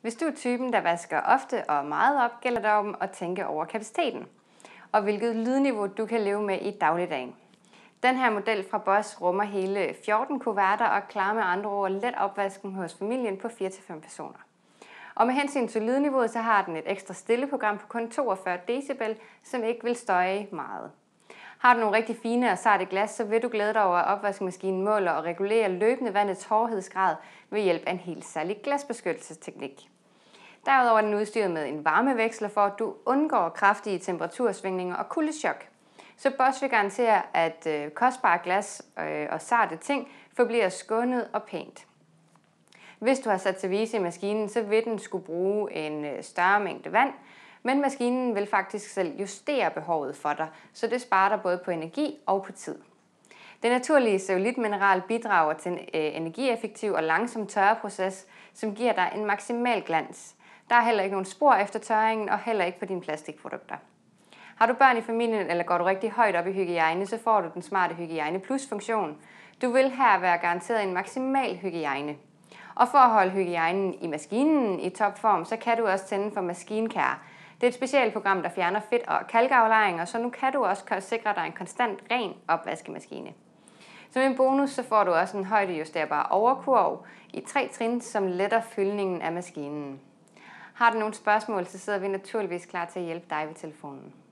Hvis du er typen, der vasker ofte og meget op, gælder det om at tænke over kapaciteten og hvilket lydniveau du kan leve med i dagligdagen. Den her model fra Boss rummer hele 14 kuverter og klarer med andre ord let opvasken hos familien på 4-5 personer. Og med hensyn til lydniveauet, så har den et ekstra stilleprogram på kun 42 decibel, som ikke vil støje meget. Har du nogle rigtig fine og sarte glas, så vil du glæde dig over, at opvaskemaskinen måler og regulerer løbende vandets hårdhedsgrad ved hjælp af en helt særlig glasbeskyttelsesteknik. Derudover er den udstyret med en varmeveksler for, at du undgår kraftige temperatursvingninger og kuldeschok. Så Bosch vil garantere, at øh, kostbare glas øh, og sarte ting forbliver skånet og pænt. Hvis du har sat service i maskinen, så vil den skulle bruge en øh, større mængde vand, men maskinen vil faktisk selv justere behovet for dig, så det sparer dig både på energi og på tid. Det naturlige zeolitmineral bidrager til en øh, energieffektiv og langsom tørreproces, som giver dig en maksimal glans. Der er heller ikke nogen spor efter tørringen og heller ikke på dine plastikprodukter. Har du børn i familien, eller går du rigtig højt op i hygiejne, så får du den smarte hygiejne plus funktion. Du vil her være garanteret en maksimal hygiejne. Og for at holde hygiejnen i maskinen i topform, så kan du også tænde for Maskinkær, det er et specialprogram, der fjerner fedt og kalkaflejringer, så nu kan du også sikre dig en konstant ren opvaskemaskine. Som en bonus så får du også en højdejusterbar overkurv i tre trin, som letter fyldningen af maskinen. Har du nogle spørgsmål, så sidder vi naturligvis klar til at hjælpe dig ved telefonen.